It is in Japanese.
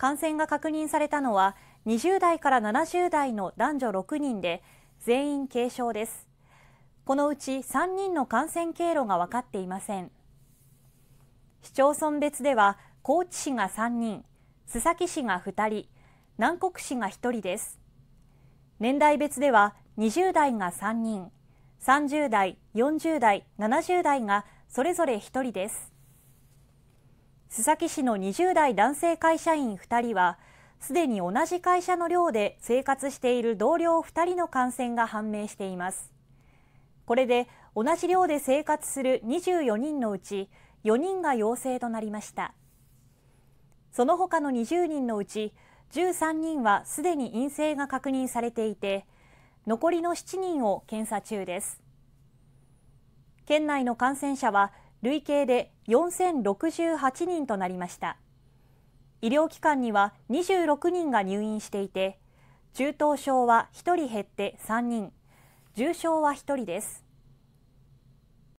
感染が確認されたのは20代から70代の男女6人で全員軽症ですこのうち3人の感染経路が分かっていません市町村別では高知市が3人須崎市が2人南国市が1人です年代別では20代が3人30代40代70代がそれぞれ1人です須崎市の20代男性会社員2人はすでに同じ会社の寮で生活している同僚2人の感染が判明していますこれで同じ寮で生活する24人のうち4人が陽性となりましたその他の20人のうち13人はすでに陰性が確認されていて残りの7人を検査中です県内の感染者は累計で4068人となりました医療機関には26人が入院していて中等症は1人減って3人重症は1人です